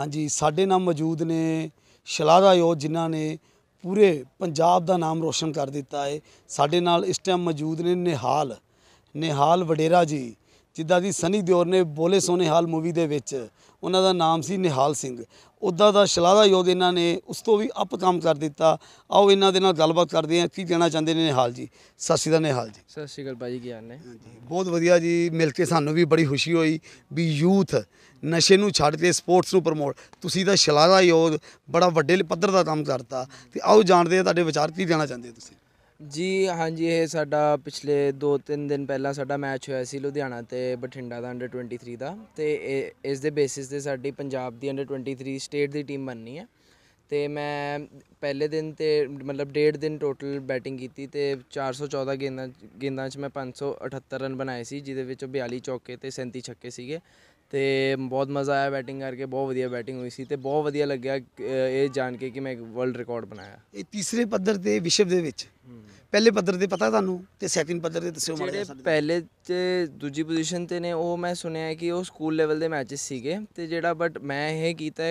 ਹਾਂਜੀ ਸਾਡੇ ਨਾਲ ਮੌਜੂਦ ਨੇ ਸ਼ਲਾਘਾਯੋਗ ਜਿਨ੍ਹਾਂ ਨੇ ਪੂਰੇ ਪੰਜਾਬ ਦਾ ਨਾਮ ਰੋਸ਼ਨ ਕਰ ਦਿੱਤਾ ਹੈ ਸਾਡੇ ਨਾਲ ਇਸ ਟਾਈਮ ਮੌਜੂਦ ਨੇ ਨਿਹਾਲ ਨਿਹਾਲ ਵਡੇਰਾ ਜੀ ਜਿੱਦਾਂ ਦੀ ਸਨੀ ਦਿਓਰ ਨੇ ਬੋਲੇ ਸੋਨੇ ਹਾਲ ਮੂਵੀ ਦੇ ਵਿੱਚ ਉਹਨਾਂ ਦਾ ਨਾਮ ਸੀ ਨਿਹਾਲ ਸਿੰਘ ਉਦਾਂ ਦਾ ਸ਼ਲਾਦਾ ਯੋਦ ਇਹਨਾਂ ਨੇ ਉਸ ਤੋਂ ਵੀ ਅੱਪ ਕੰਮ ਕਰ ਦਿੱਤਾ ਆਓ ਇਹਨਾਂ ਦੇ ਨਾਲ ਗੱਲਬਾਤ ਕਰਦੇ ਹਾਂ ਕੀ ਕਹਿਣਾ ਚਾਹੁੰਦੇ ਨੇ ਨਿਹਾਲ ਜੀ ਸਤਿ ਸ਼੍ਰੀ ਅਕਾਲ ਨਿਹਾਲ ਜੀ ਸਤਿ ਸ਼੍ਰੀ ਅਕਾਲ ਭਾਜੀ ਕੀ ਹਾਲ ਨੇ ਬਹੁਤ ਵਧੀਆ ਜੀ ਮਿਲ ਕੇ ਸਾਨੂੰ ਵੀ ਬੜੀ ਖੁਸ਼ੀ ਹੋਈ ਵੀ ਯੂਥ ਨਸ਼ੇ ਨੂੰ ਛੱਡ ਕੇ ਸਪੋਰਟਸ ਨੂੰ ਪ੍ਰਮੋਟ ਤੁਸੀਂ ਦਾ ਸ਼ਲਾਦਾ ਯੋਦ ਬੜਾ ਵੱਡੇ ਪੱਧਰ ਦਾ ਕੰਮ ਕਰਤਾ ਤੇ ਆਓ ਜਾਣਦੇ ਆ ਤੁਹਾਡੇ ਵਿਚਾਰ ਕੀ ਦੇਣਾ ਚਾਹੁੰਦੇ ਤੁਸੀਂ ਜੀ ਹਾਂਜੀ ਇਹ ਸਾਡਾ ਪਿਛਲੇ 2-3 ਦਿਨ ਪਹਿਲਾਂ ਸਾਡਾ ਮੈਚ ਹੋਇਆ ਸੀ ਲੁਧਿਆਣਾ ਤੇ ਬਠਿੰਡਾ ਦਾ ਅੰਡਰ 23 ਦਾ ਤੇ ਇਸ ਦੇ ਬੇਸਿਸ ਤੇ ਸਾਡੀ ਪੰਜਾਬ ਦੀ ਅੰਡਰ 23 ਸਟੇਟ ਦੀ ਟੀਮ ਬਣਨੀ ਹੈ ਤੇ ਮੈਂ ਪਹਿਲੇ ਦਿਨ ਤੇ ਮਤਲਬ ਡੇਢ ਦਿਨ ਟੋਟਲ ਬੈਟਿੰਗ ਕੀਤੀ ਤੇ 414 ਗੇਂਦਾਂ ਗੇਂਦਾਂ 'ਚ ਮੈਂ 578 ਰਨ ਬਣਾਏ ਸੀ ਜਿਹਦੇ ਵਿੱਚੋਂ 42 ਚੌਕੇ ਤੇ 37 ਛੱਕੇ ਸੀਗੇ ਤੇ ਬਹੁਤ ਮਜ਼ਾ ਆਇਆ ਬੈਟਿੰਗ ਕਰਕੇ ਬਹੁਤ ਵਧੀਆ ਬੈਟਿੰਗ ਹੋਈ ਸੀ ਤੇ ਬਹੁਤ ਵਧੀਆ ਲੱਗਿਆ ਇਹ ਜਾਣ ਕੇ ਕਿ ਮੈਂ ਇੱਕ ਵਰਲਡ ਰਿਕਾਰਡ ਬਣਾਇਆ ਇਹ ਤੀਸਰੇ ਪੱਧਰ ਤੇ ਵਿਸ਼ਵ ਦੇ ਵਿੱਚ ਪਹਿਲੇ ਪੱਧਰ ਤੇ ਪਤਾ ਤੁਹਾਨੂੰ ਤੇ ਸੈਕਿੰਡ ਪੱਧਰ ਤੇ ਦੱਸਿਓ ਮਾੜਾ ਜਿਹੜੇ ਪਹਿਲੇ ਤੇ ਦੂਜੀ ਪੋਜੀਸ਼ਨ ਤੇ ਨੇ ਉਹ ਮੈਂ ਸੁਣਿਆ ਕਿ ਉਹ ਸਕੂਲ ਲੈਵਲ ਦੇ ਮੈਚਸ ਸੀਗੇ ਤੇ ਜਿਹੜਾ ਬਟ ਮੈਂ ਇਹ ਕੀਤਾ